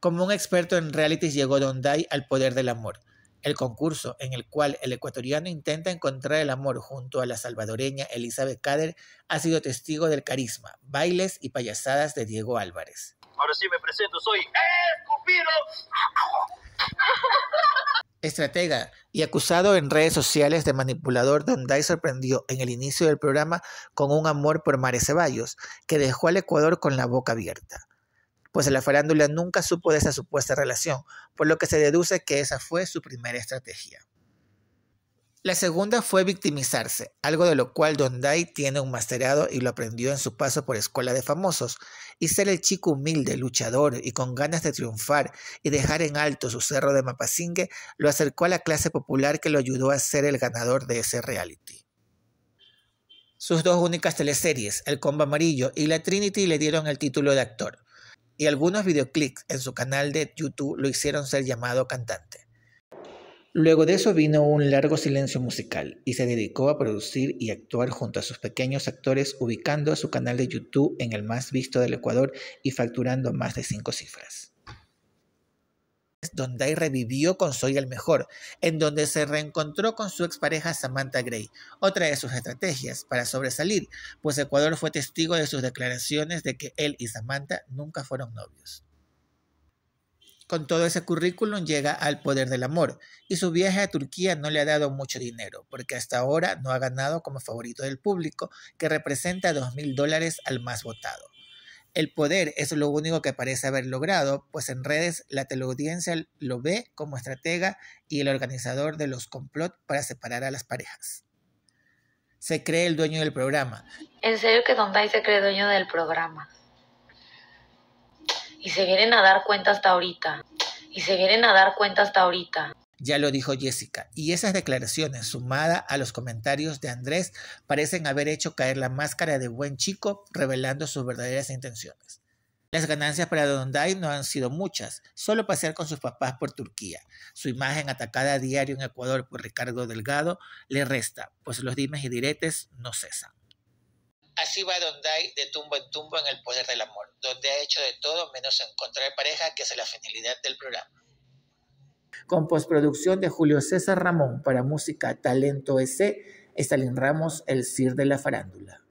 Como un experto en realities llegó Donday al poder del amor, el concurso en el cual el ecuatoriano intenta encontrar el amor junto a la salvadoreña Elizabeth Cader ha sido testigo del carisma, bailes y payasadas de Diego Álvarez. Ahora sí me presento, soy Escupido. Estratega y acusado en redes sociales de manipulador, Donday sorprendió en el inicio del programa con un amor por Mare Ceballos, que dejó al Ecuador con la boca abierta pues la farándula nunca supo de esa supuesta relación, por lo que se deduce que esa fue su primera estrategia. La segunda fue victimizarse, algo de lo cual Don Day tiene un masterado y lo aprendió en su paso por Escuela de Famosos, y ser el chico humilde, luchador y con ganas de triunfar y dejar en alto su cerro de Mapasingue lo acercó a la clase popular que lo ayudó a ser el ganador de ese reality. Sus dos únicas teleseries, El Combo Amarillo y La Trinity, le dieron el título de actor y algunos videoclips en su canal de YouTube lo hicieron ser llamado cantante. Luego de eso vino un largo silencio musical y se dedicó a producir y actuar junto a sus pequeños actores ubicando a su canal de YouTube en el más visto del Ecuador y facturando más de cinco cifras donde revivió con Soy el Mejor, en donde se reencontró con su expareja Samantha Gray, otra de sus estrategias para sobresalir, pues Ecuador fue testigo de sus declaraciones de que él y Samantha nunca fueron novios. Con todo ese currículum llega al poder del amor y su viaje a Turquía no le ha dado mucho dinero porque hasta ahora no ha ganado como favorito del público que representa 2.000 dólares al más votado. El poder es lo único que parece haber logrado, pues en redes la teleaudiencia lo ve como estratega y el organizador de los complot para separar a las parejas. Se cree el dueño del programa. En serio que Don se cree dueño del programa. Y se vienen a dar cuenta hasta ahorita. Y se vienen a dar cuenta hasta ahorita. Ya lo dijo Jessica, y esas declaraciones, sumadas a los comentarios de Andrés, parecen haber hecho caer la máscara de buen chico, revelando sus verdaderas intenciones. Las ganancias para Don Day no han sido muchas, solo pasear con sus papás por Turquía. Su imagen atacada a diario en Ecuador por Ricardo Delgado le resta, pues los dimes y diretes no cesan. Así va Day de tumbo en tumbo en el poder del amor, donde ha hecho de todo menos encontrar pareja que es la finalidad del programa con postproducción de Julio César Ramón para música Talento S, Estalin Ramos, el CIR de la farándula.